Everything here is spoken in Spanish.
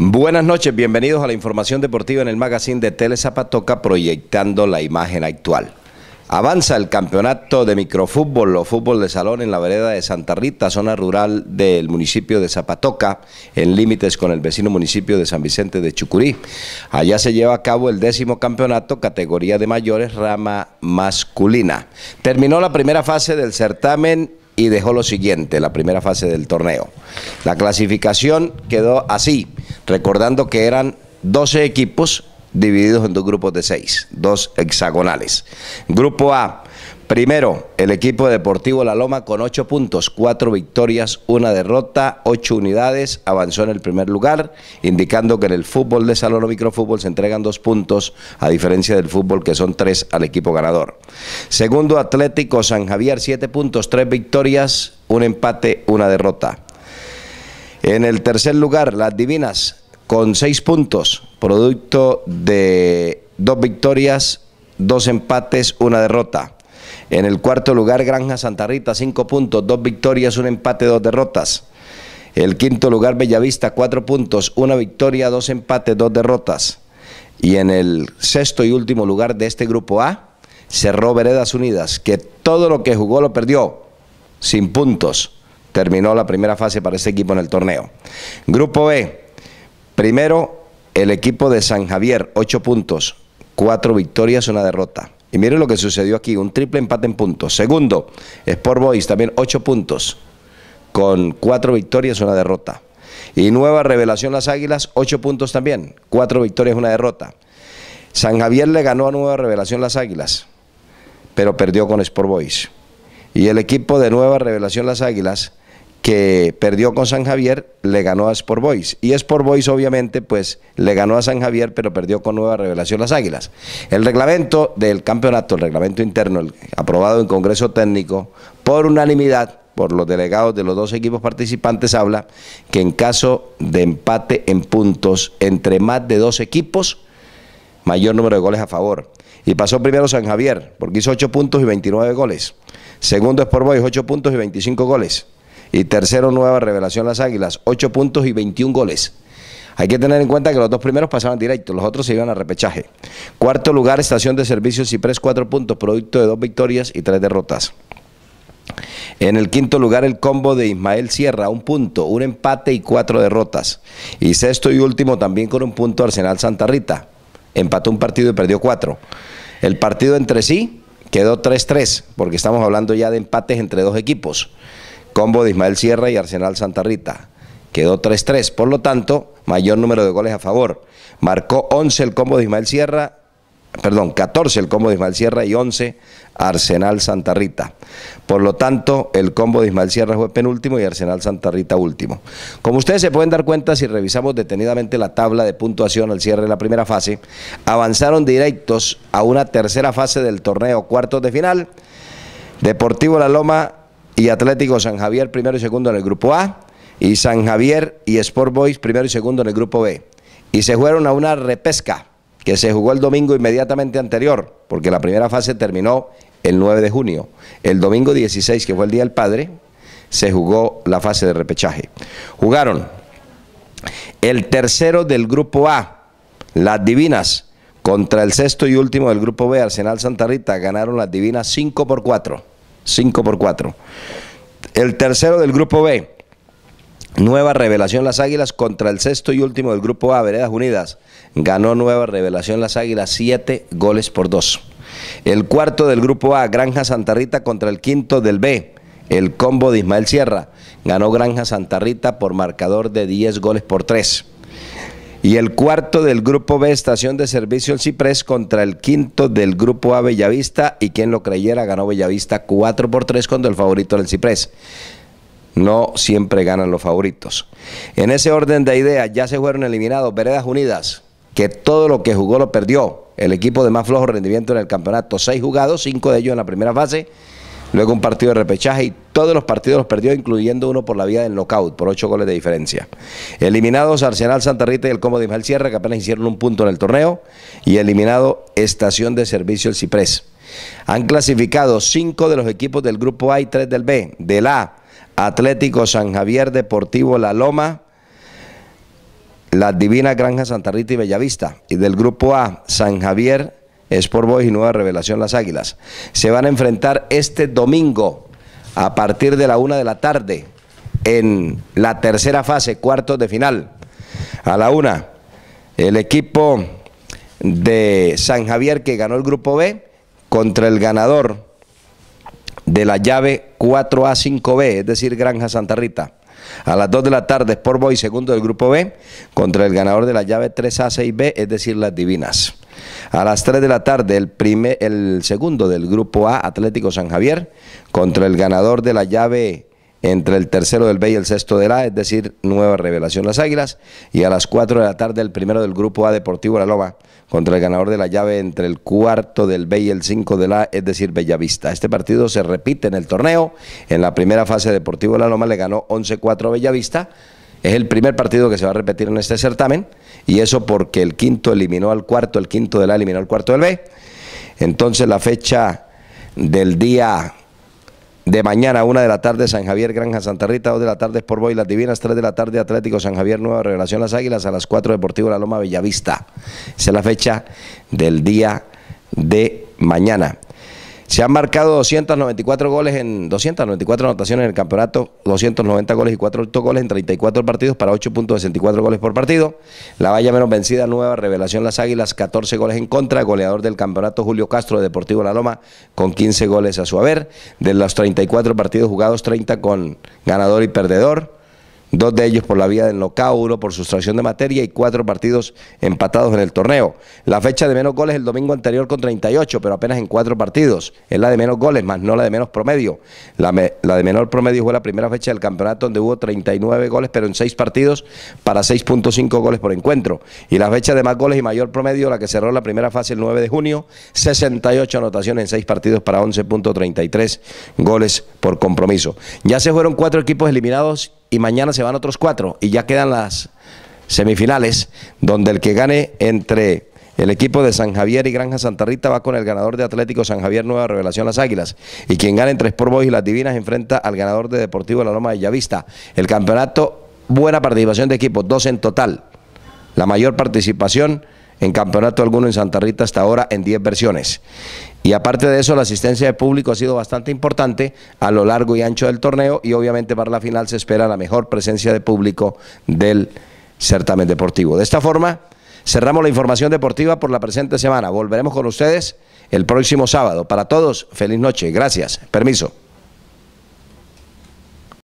Buenas noches, bienvenidos a la información deportiva en el magazine de Tele Zapatoca proyectando la imagen actual. Avanza el campeonato de microfútbol o fútbol de salón en la vereda de Santa Rita, zona rural del municipio de Zapatoca, en límites con el vecino municipio de San Vicente de Chucurí. Allá se lleva a cabo el décimo campeonato, categoría de mayores, rama masculina. Terminó la primera fase del certamen y dejó lo siguiente, la primera fase del torneo. La clasificación quedó así recordando que eran 12 equipos divididos en dos grupos de seis, dos hexagonales. Grupo A, primero, el equipo deportivo La Loma con ocho puntos, cuatro victorias, una derrota, ocho unidades, avanzó en el primer lugar, indicando que en el fútbol de salón o microfútbol se entregan dos puntos, a diferencia del fútbol que son tres al equipo ganador. Segundo, Atlético San Javier, siete puntos, tres victorias, un empate, una derrota. En el tercer lugar, las Divinas, con seis puntos, producto de dos victorias, dos empates, una derrota. En el cuarto lugar, Granja Santa Rita, cinco puntos, dos victorias, un empate, dos derrotas. El quinto lugar, Bellavista, cuatro puntos, una victoria, dos empates, dos derrotas. Y en el sexto y último lugar de este grupo A, cerró Veredas Unidas, que todo lo que jugó lo perdió, sin puntos terminó la primera fase para este equipo en el torneo. Grupo B, primero el equipo de San Javier, 8 puntos, 4 victorias, una derrota. Y miren lo que sucedió aquí, un triple empate en puntos. Segundo, Sport Boys, también 8 puntos, con 4 victorias, una derrota. Y nueva revelación las Águilas, 8 puntos también, 4 victorias, una derrota. San Javier le ganó a Nueva Revelación las Águilas, pero perdió con Sport Boys. Y el equipo de Nueva Revelación las Águilas que perdió con San Javier, le ganó a Sport Boys. Y Sport Boys, obviamente, pues le ganó a San Javier, pero perdió con Nueva Revelación las Águilas. El reglamento del campeonato, el reglamento interno, aprobado en Congreso Técnico, por unanimidad, por los delegados de los dos equipos participantes, habla que en caso de empate en puntos entre más de dos equipos, mayor número de goles a favor. Y pasó primero San Javier, porque hizo 8 puntos y 29 goles. Segundo Sport Boys, 8 puntos y 25 goles. Y tercero, nueva revelación las Águilas, 8 puntos y 21 goles. Hay que tener en cuenta que los dos primeros pasaban directo, los otros se iban a repechaje. Cuarto lugar, estación de servicios Ciprés, 4 puntos, producto de dos victorias y tres derrotas. En el quinto lugar, el combo de Ismael Sierra, un punto, un empate y cuatro derrotas. Y sexto y último también con un punto Arsenal Santa Rita. Empató un partido y perdió cuatro. El partido entre sí quedó 3-3, porque estamos hablando ya de empates entre dos equipos combo de Ismael Sierra y Arsenal Santa Rita. Quedó 3-3, por lo tanto, mayor número de goles a favor. Marcó 11 el combo de Ismael Sierra, perdón, 14 el combo de Ismael Sierra y 11 Arsenal Santa Rita. Por lo tanto, el combo de Ismael Sierra fue penúltimo y Arsenal Santa Rita último. Como ustedes se pueden dar cuenta si revisamos detenidamente la tabla de puntuación al cierre de la primera fase, avanzaron directos a una tercera fase del torneo cuartos de final. Deportivo La Loma y Atlético San Javier primero y segundo en el grupo A, y San Javier y Sport Boys primero y segundo en el grupo B. Y se jugaron a una repesca que se jugó el domingo inmediatamente anterior, porque la primera fase terminó el 9 de junio. El domingo 16, que fue el Día del Padre, se jugó la fase de repechaje. Jugaron el tercero del grupo A, las Divinas, contra el sexto y último del grupo B, Arsenal Santa Rita, ganaron las Divinas 5 por 4. 5 por 4. El tercero del grupo B. Nueva revelación Las Águilas contra el sexto y último del grupo A, Veredas Unidas. Ganó Nueva revelación Las Águilas 7 goles por 2. El cuarto del grupo A, Granja Santa Rita contra el quinto del B, el combo de Ismael Sierra. Ganó Granja Santa Rita por marcador de 10 goles por 3 y el cuarto del grupo B, Estación de Servicio El Ciprés, contra el quinto del grupo A, Bellavista, y quien lo creyera ganó Bellavista 4 por 3 contra el favorito del Ciprés. No siempre ganan los favoritos. En ese orden de ideas ya se fueron eliminados Veredas Unidas, que todo lo que jugó lo perdió. El equipo de más flojo rendimiento en el campeonato, seis jugados, cinco de ellos en la primera fase, luego un partido de repechaje y todos los partidos los perdió, incluyendo uno por la vía del knockout, por ocho goles de diferencia. Eliminados Arsenal Santa Rita y el Comodín... de que apenas hicieron un punto en el torneo. Y eliminado Estación de Servicio El Ciprés. Han clasificado cinco de los equipos del grupo A y tres del B. Del A, Atlético San Javier, Deportivo La Loma, ...la Divina Granja, Santa Rita y Bellavista. Y del grupo A, San Javier, Sport Boys y Nueva Revelación Las Águilas. Se van a enfrentar este domingo a partir de la una de la tarde en la tercera fase, cuartos de final. A la una, el equipo de San Javier que ganó el grupo B contra el ganador de la llave 4A5B, es decir, Granja Santa Rita. A las 2 de la tarde, Sport Boy, segundo del grupo B, contra el ganador de la llave 3A6B, es decir, las divinas. A las 3 de la tarde, el, primer, el segundo del grupo A, Atlético San Javier, contra el ganador de la llave entre el tercero del B y el sexto del A, es decir, nueva revelación las Águilas, y a las 4 de la tarde el primero del grupo A Deportivo La Loma contra el ganador de la llave entre el cuarto del B y el 5 del A, es decir, Bellavista. Este partido se repite en el torneo, en la primera fase Deportivo La Loma le ganó 11-4 a Bellavista, es el primer partido que se va a repetir en este certamen, y eso porque el quinto eliminó al cuarto, el quinto del A eliminó al cuarto del B. Entonces la fecha del día de mañana, una de la tarde, San Javier Granja Santa Rita, 2 de la tarde, Sport Boy Las Divinas, tres de la tarde, Atlético San Javier Nueva Revelación Las Águilas, a las cuatro Deportivo La Loma Bellavista. Esa es la fecha del día de mañana. Se han marcado 294 goles en 294 anotaciones en el campeonato, 290 goles y 4 goles en 34 partidos para 8.64 goles por partido. La valla menos vencida, nueva revelación Las Águilas, 14 goles en contra, goleador del campeonato Julio Castro de Deportivo La Loma con 15 goles a su haber. De los 34 partidos jugados, 30 con ganador y perdedor dos de ellos por la vía del locauro, por sustracción de materia y cuatro partidos empatados en el torneo. La fecha de menos goles el domingo anterior con 38, pero apenas en cuatro partidos. Es la de menos goles, más no la de menos promedio. La, la de menor promedio fue la primera fecha del campeonato donde hubo 39 goles, pero en seis partidos para 6.5 goles por encuentro. Y la fecha de más goles y mayor promedio, la que cerró la primera fase el 9 de junio, 68 anotaciones en seis partidos para 11.33 goles por compromiso. Ya se fueron cuatro equipos eliminados y mañana se van otros cuatro y ya quedan las semifinales donde el que gane entre el equipo de San Javier y Granja Santa Rita va con el ganador de Atlético San Javier Nueva Revelación Las Águilas. Y quien gane entre Sport Boys y Las Divinas enfrenta al ganador de Deportivo La Loma de Yavista. El campeonato, buena participación de equipos, dos en total. La mayor participación en campeonato alguno en Santa Rita hasta ahora en 10 versiones. Y aparte de eso, la asistencia de público ha sido bastante importante a lo largo y ancho del torneo y obviamente para la final se espera la mejor presencia de público del certamen deportivo. De esta forma, cerramos la información deportiva por la presente semana. Volveremos con ustedes el próximo sábado. Para todos, feliz noche. Gracias. Permiso.